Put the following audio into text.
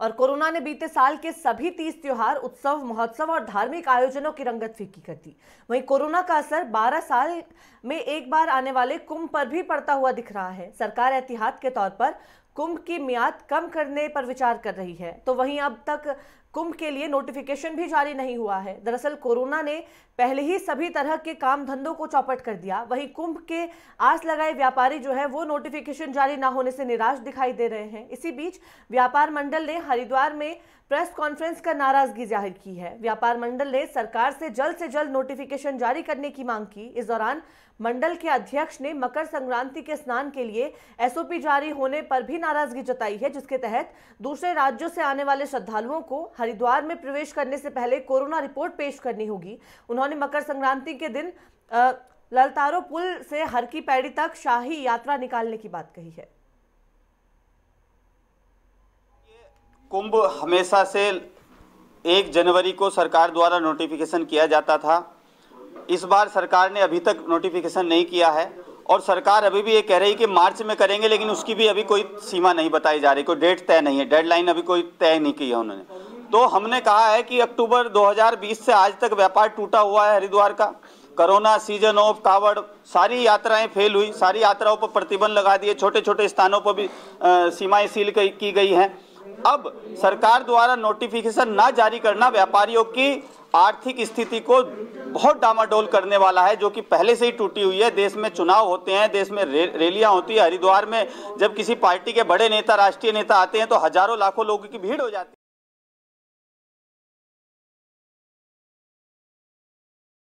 और कोरोना ने बीते साल के सभी तीस त्योहार उत्सव महोत्सव और धार्मिक आयोजनों की रंगत फीकी कर दी वहीं कोरोना का असर 12 साल में एक बार आने वाले कुंभ पर भी पड़ता हुआ दिख रहा है सरकार एहतियात के तौर पर कुंभ की मियाद कम करने पर विचार कर रही है तो वहीं अब तक कुंभ के लिए नोटिफिकेशन भी जारी नहीं हुआ है दरअसल कोरोना ने पहले ही सभी तरह के काम धंधों को चौपट कर दिया वहीं कुंभ के आस लगाए व्यापारी जो है वो नोटिफिकेशन जारी ना होने से निराश दिखाई दे रहे हैं इसी बीच व्यापार मंडल ने हरिद्वार में प्रेस कॉन्फ्रेंस कर नाराजगी जाहिर की है व्यापार मंडल ने सरकार से जल्द से जल्द नोटिफिकेशन जारी करने की मांग की इस दौरान मंडल के अध्यक्ष ने मकर संक्रांति के स्नान के लिए एसओपी जारी होने पर भी नाराजगी जताई है जिसके तहत दूसरे राज्यों से आने वाले श्रद्धालुओं को हरिद्वार में प्रवेश करने से पहले कोरोना रिपोर्ट पेश करनी होगी उन्होंने मकर संक्रांति के दिन ललतारो पुल से हरकी पैड़ी तक शाही यात्रा निकालने की बात कही है कुंभ हमेशा से एक जनवरी को सरकार द्वारा नोटिफिकेशन किया जाता था इस बार सरकार ने अभी तक नोटिफिकेशन नहीं किया है और सरकार अभी भी ये कह रही है कि मार्च में करेंगे लेकिन उसकी भी अभी कोई सीमा नहीं बताई जा रही कोई डेट तय नहीं है डेडलाइन अभी कोई तय नहीं की है उन्होंने तो हमने कहा है कि अक्टूबर 2020 से आज तक व्यापार टूटा हुआ है हरिद्वार का कोरोना सीजन ऑफ कावड़ सारी यात्राएं फेल हुई सारी यात्राओं पर प्रतिबंध लगा दिए छोटे छोटे स्थानों पर भी सीमाएं सील की गई हैं अब सरकार द्वारा नोटिफिकेशन ना जारी करना व्यापारियों की आर्थिक स्थिति को बहुत डामाडोल करने वाला है जो कि पहले से ही टूटी हुई है देश में चुनाव होते हैं देश में रे, रैलियां होती है हरिद्वार में जब किसी पार्टी के बड़े नेता राष्ट्रीय नेता आते हैं तो हजारों लाखों लोगों की भीड़ हो जाती है